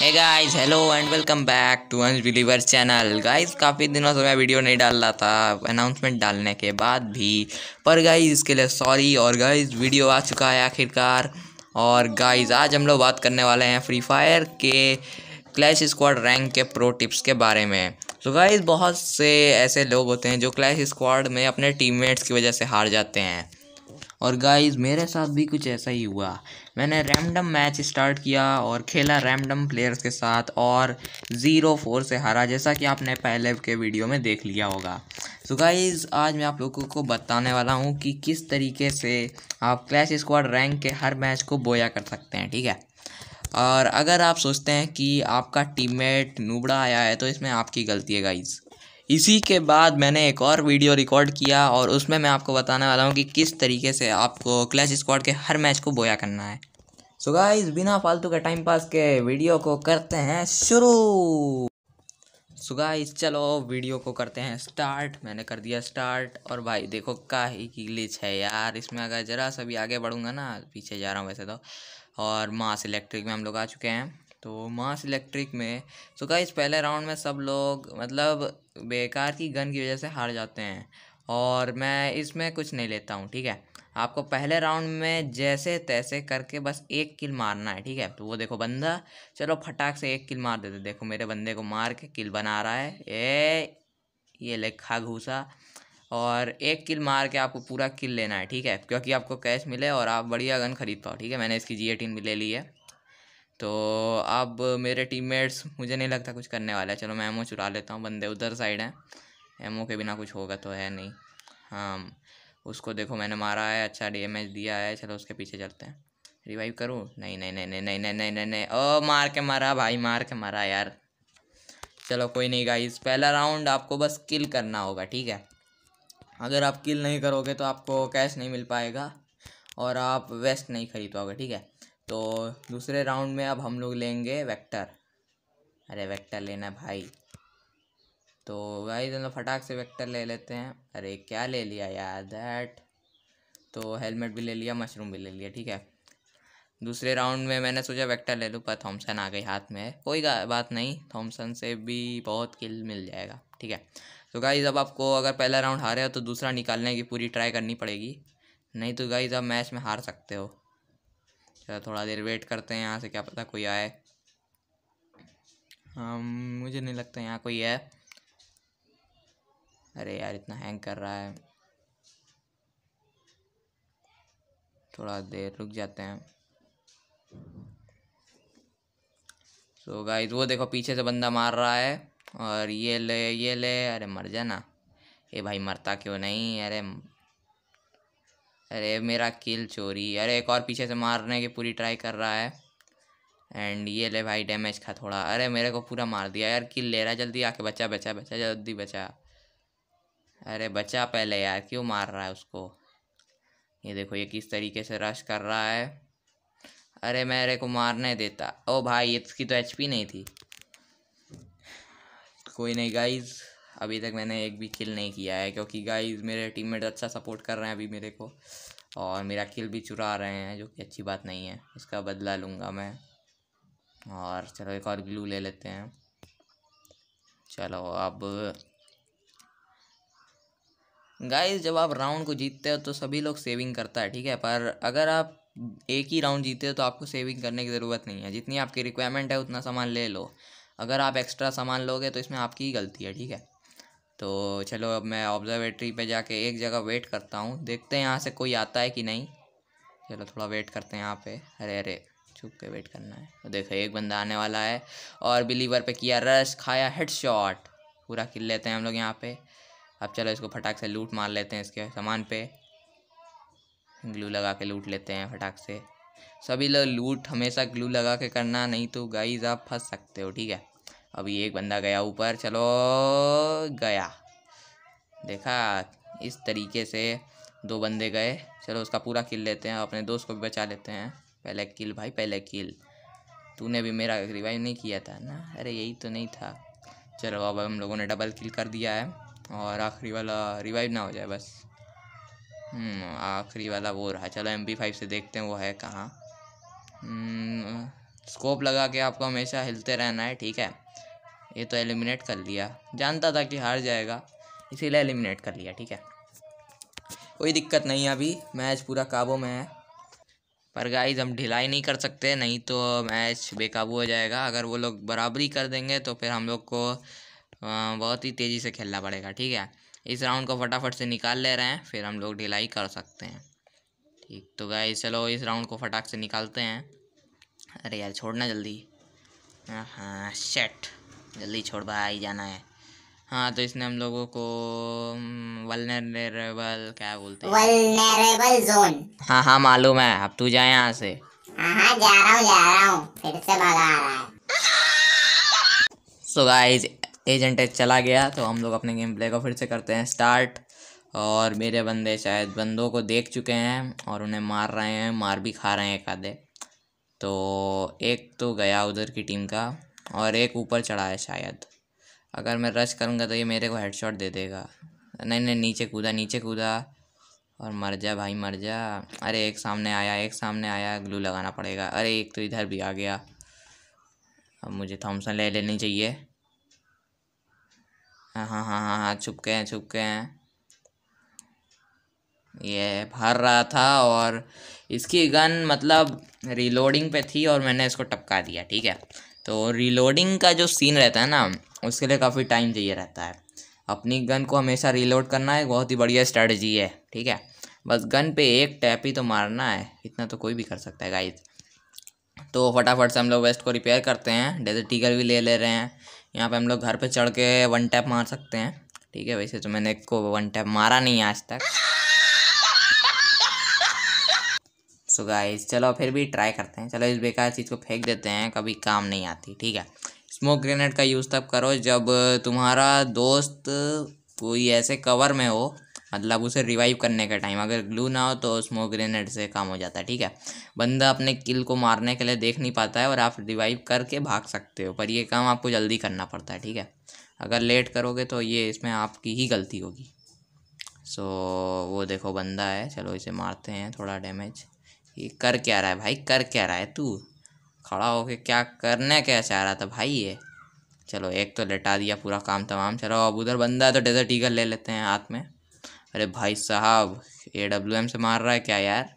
है guys hello and welcome back to Ansh believer channel guys काफ़ी दिनों से मैं वीडियो नहीं डाल रहा था अनाउंसमेंट डालने के बाद भी पर गाइस इसके लिए सॉरी और गाइस वीडियो आ चुका है आखिरकार और गाइस आज हम लोग बात करने वाले हैं फ्री फायर के क्लैश स्क्वाड रैंक के प्रो टिप्स के बारे में तो गाइज़ बहुत से ऐसे लोग होते हैं जो क्लैश स्क्वाड में अपने टीम की वजह से हार जाते हैं और गाइस मेरे साथ भी कुछ ऐसा ही हुआ मैंने रैंडम मैच स्टार्ट किया और खेला रैंडम प्लेयर्स के साथ और ज़ीरो फोर से हारा जैसा कि आपने पहले के वीडियो में देख लिया होगा सो so गाइस आज मैं आप लोगों को बताने वाला हूँ कि किस तरीके से आप क्लैश स्क्वाड रैंक के हर मैच को बोया कर सकते हैं ठीक है और अगर आप सोचते हैं कि आपका टीममेट नूबड़ा आया है तो इसमें आपकी गलती है गाइज़ इसी के बाद मैंने एक और वीडियो रिकॉर्ड किया और उसमें मैं आपको बताने वाला हूँ कि किस तरीके से आपको क्लैश स्क्वाड के हर मैच को बोया करना है सो गाइस बिना फालतू के टाइम पास के वीडियो को करते हैं शुरू सो गाइस चलो वीडियो को करते हैं स्टार्ट मैंने कर दिया स्टार्ट और भाई देखो का ही ग्लिच है यार इसमें अगर ज़रा सा भी आगे बढ़ूंगा ना पीछे जा रहा हूँ वैसे तो और मास इलेक्ट्रिक में हम लोग आ चुके हैं तो मास इलेक्ट्रिक में सो तो so इस पहले राउंड में सब लोग मतलब बेकार की गन की वजह से हार जाते हैं और मैं इसमें कुछ नहीं लेता हूँ ठीक है आपको पहले राउंड में जैसे तैसे करके बस एक किल मारना है ठीक है तो वो देखो बंदा चलो फटाक से एक किल मार देते देखो मेरे बंदे को मार के किल बना रहा है ए ये लेखा घूसा और एक किल मार के आपको पूरा किल लेना है ठीक है क्योंकि आपको कैश मिले और आप बढ़िया गन खरीद पाओ ठीक है मैंने इसकी जी एटीन भी ले ली है तो अब मेरे टीममेट्स मुझे नहीं लगता कुछ करने वाला है चलो मैं एमओ चुरा लेता हूँ बंदे उधर साइड हैं एमओ के बिना कुछ होगा तो है नहीं हाँ उसको देखो मैंने मारा है अच्छा डैमेज दिया है चलो उसके पीछे चलते हैं रिवाइव करूँ नहीं नहीं नहीं नहीं नहीं नहीं नहीं नहीं नहीं ओ मार के मारा भाई मार के मारा यार चलो कोई नहीं गाइस पहला राउंड आपको बस किल करना होगा ठीक है अगर आप किल नहीं करोगे तो आपको कैश नहीं मिल पाएगा और आप वेस्ट नहीं खरीद पाओगे ठीक है तो दूसरे राउंड में अब हम लोग लेंगे वेक्टर अरे वेक्टर लेना भाई तो भाई दोनों फटाक से वेक्टर ले लेते हैं अरे क्या ले लिया यार दैट तो हेलमेट भी ले लिया मशरूम भी ले लिया ठीक है दूसरे राउंड में मैंने सोचा वेक्टर ले लूँ पर थॉमसन आ गई हाथ में कोई बात नहीं थॉमसन से भी बहुत किल मिल जाएगा ठीक है तो गाइज़ अब आपको अगर पहला राउंड हारे हो तो दूसरा निकालने की पूरी ट्राई करनी पड़ेगी नहीं तो गाइज़ आप मैच में हार सकते हो चलो थोड़ा देर वेट करते हैं यहाँ से क्या पता कोई आए हम मुझे नहीं लगता यहाँ कोई है अरे यार इतना हैंग कर रहा है थोड़ा देर रुक जाते हैं सो so गाइस वो देखो पीछे से बंदा मार रहा है और ये ले ये ले अरे मर जाना ये भाई मरता क्यों नहीं अरे अरे मेरा किल चोरी अरे एक और पीछे से मारने की पूरी ट्राई कर रहा है एंड ये ले भाई डैमेज खा थोड़ा अरे मेरे को पूरा मार दिया यार किल ले रहा है जल्दी आके बचा बचा बचा जल्दी बचा अरे बचा पहले यार क्यों मार रहा है उसको ये देखो ये किस तरीके से रश कर रहा है अरे मेरे को मारने देता ओ भाई इसकी तो एचपी नहीं थी कोई नहीं गाइज अभी तक मैंने एक भी किल नहीं किया है क्योंकि गाइज मेरे टीममेट अच्छा सपोर्ट कर रहे हैं अभी मेरे को और मेरा किल भी चुरा रहे हैं जो कि अच्छी बात नहीं है इसका बदला लूँगा मैं और चलो एक और ग्लू ले लेते हैं चलो अब गाइस जब आप राउंड को जीतते हो तो सभी लोग सेविंग करता है ठीक है पर अगर आप एक ही राउंड जीते हो तो आपको सेविंग करने की ज़रूरत नहीं है जितनी आपकी रिक्वायरमेंट है उतना सामान ले लो अगर आप एक्स्ट्रा सामान लोगे तो इसमें आपकी ही गलती है ठीक है तो चलो अब मैं ऑब्जर्वेटरी पे जाके एक जगह वेट करता हूँ देखते हैं यहाँ से कोई आता है कि नहीं चलो थोड़ा वेट करते हैं यहाँ पे अरे अरे चुप के वेट करना है तो देखो एक बंदा आने वाला है और बिलीवर पे किया रश खाया हेडशॉट पूरा किल लेते हैं हम लोग यहाँ पे अब चलो इसको फटाक से लूट मार लेते हैं इसके सामान पे ग्लू लगा के लूट लेते हैं फटाक से सभी लोग लूट हमेशा ग्लू लगा के करना नहीं तो गाइज आप फंस सकते हो ठीक है अभी एक बंदा गया ऊपर चलो गया देखा इस तरीके से दो बंदे गए चलो उसका पूरा किल लेते हैं अपने दोस्त को भी बचा लेते हैं पहले किल भाई पहले किल तूने भी मेरा रिवाइव नहीं किया था ना अरे यही तो नहीं था चलो अब हम लोगों ने डबल किल कर दिया है और आखिरी वाला रिवाइव ना हो जाए बस हम्म, आखिरी वाला वो रहा चलो एम फाइव से देखते हैं वो है कहाँ स्कोप हम्म, लगा के आपको हमेशा हिलते रहना है ठीक है ये तो एलिमिनेट कर लिया जानता था कि हार जाएगा इसीलिए एलिमिनेट कर लिया ठीक है कोई दिक्कत नहीं है अभी मैच पूरा काबू में है पर गाइज हम ढिलाई नहीं कर सकते नहीं तो मैच बेकाबू हो जाएगा अगर वो लोग बराबरी कर देंगे तो फिर हम लोग को बहुत ही तेज़ी से खेलना पड़ेगा ठीक है इस राउंड को फटाफट से निकाल ले रहे हैं फिर हम लोग ढिलाई कर सकते हैं ठीक तो गाइज चलो इस राउंड को फटाक से निकालते हैं अरे यार छोड़ना जल्दी हाँ हाँ, जल्दी छोड़ भाई जाना है हाँ तो इसने हम लोगों को वल्नरेबल क्या बोलते हैं वल्नरेबल जोन हाँ हाँ मालूम है अब तू जाए यहाँ से हाँ, हाँ जा रहा हूँ जा रहा हूँ फिर से भगा रहा है सो गाइज एजेंट एज चला गया तो हम लोग अपने गेम प्ले को फिर से करते हैं स्टार्ट और मेरे बंदे शायद बंदों को देख चुके हैं और उन्हें मार रहे हैं मार भी खा रहे हैं एक आधे तो एक तो गया उधर की टीम का और एक ऊपर चढ़ा है शायद अगर मैं रश करूँगा तो ये मेरे को हेडशॉट दे देगा नहीं नहीं नीचे कूदा नीचे कूदा और मर जा भाई मर जा अरे एक सामने आया एक सामने आया ग्लू लगाना पड़ेगा अरे एक तो इधर भी आ गया अब मुझे थॉमसन ले लेनी चाहिए हाँ हाँ हाँ हाँ छुपके हाँ, छुप हैं छुप हैं ये भर रहा था और इसकी गन मतलब रिलोडिंग पे थी और मैंने इसको टपका दिया ठीक है तो रिलोडिंग का जो सीन रहता है ना उसके लिए काफ़ी टाइम चाहिए रहता है अपनी गन को हमेशा रिलोड करना है बहुत ही बढ़िया स्ट्रैटेजी है ठीक है बस गन पे एक टैप ही तो मारना है इतना तो कोई भी कर सकता है गाइज तो फटाफट से हम लोग वेस्ट को रिपेयर करते हैं डेजर्ट टीगर भी ले ले रहे हैं यहाँ पे हम लोग घर पे चढ़ के वन टैप मार सकते हैं ठीक है वैसे तो मैंने एक को वन टैप मारा नहीं आज तक सो गाइस चलो फिर भी ट्राई करते हैं चलो इस बेकार चीज़ को फेंक देते हैं कभी काम नहीं आती ठीक है स्मोक ग्रेनेड का यूज़ तब करो जब तुम्हारा दोस्त कोई ऐसे कवर में हो मतलब उसे रिवाइव करने का टाइम अगर ग्लू ना हो तो स्मोक ग्रेनेड से काम हो जाता है ठीक है बंदा अपने किल को मारने के लिए देख नहीं पाता है और आप रिवाइव करके भाग सकते हो पर ये काम आपको जल्दी करना पड़ता है ठीक है अगर लेट करोगे तो ये इसमें आपकी ही गलती होगी सो वो देखो बंदा है चलो इसे मारते हैं थोड़ा डैमेज ये कर क्या रहा है भाई कर क्या रहा है तू खड़ा होके क्या करना क्या चाह रहा था भाई ये चलो एक तो लेटा दिया पूरा काम तमाम चलो अब उधर बंदा है तो डेजर्ट ईगल ले लेते हैं हाथ में अरे भाई साहब ए डब्ल्यू एम से मार रहा है क्या यार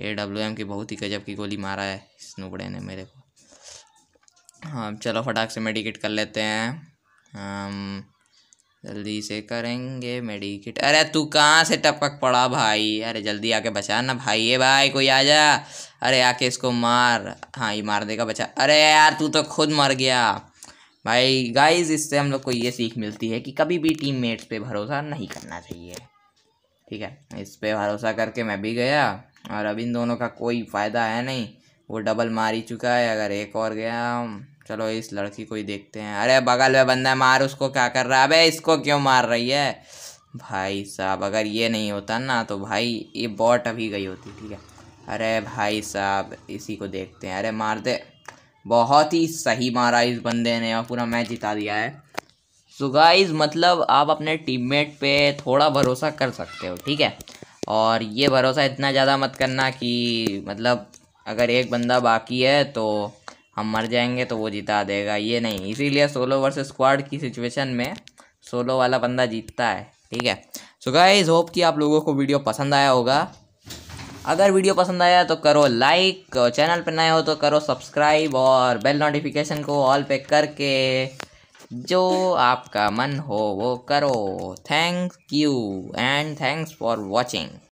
ए डब्ल्यू एम की बहुत ही गजब की गोली मारा है इस नुबड़े ने मेरे को हाँ चलो फटाक से मेडिकेट कर लेते हैं जल्दी से करेंगे मेडिकेट अरे तू कहाँ से टपक पड़ा भाई अरे जल्दी आके बचा ना भाई ये भाई कोई आ जा अरे आके इसको मार हाँ ये मार देगा बचा अरे यार तू तो खुद मर गया भाई गाइस इससे हम लोग को ये सीख मिलती है कि कभी भी टीममेट्स पे भरोसा नहीं करना चाहिए ठीक है इस पर भरोसा करके मैं भी गया और अब इन दोनों का कोई फ़ायदा है नहीं वो डबल मार ही चुका है अगर एक और गया चलो इस लड़की को ही देखते हैं अरे बगल में बंदा मार उसको क्या कर रहा है अबे इसको क्यों मार रही है भाई साहब अगर ये नहीं होता ना तो भाई ये बॉट अभी गई होती ठीक है अरे भाई साहब इसी को देखते हैं अरे मार दे बहुत ही सही मारा इस बंदे ने और पूरा मैच जिता दिया है सो गाइस मतलब आप अपने टीममेट पे थोड़ा भरोसा कर सकते हो ठीक है और ये भरोसा इतना ज़्यादा मत करना कि मतलब अगर एक बंदा बाकी है तो हम मर जाएंगे तो वो जिता देगा ये नहीं इसीलिए सोलो वर्सेस स्क्वाड की सिचुएशन में सोलो वाला बंदा जीतता है ठीक है सो गाइस होप कि आप लोगों को वीडियो पसंद आया होगा अगर वीडियो पसंद आया तो करो लाइक चैनल पर नए हो तो करो सब्सक्राइब और बेल नोटिफिकेशन को ऑल पे करके जो आपका मन हो वो करो thank you and thanks for watching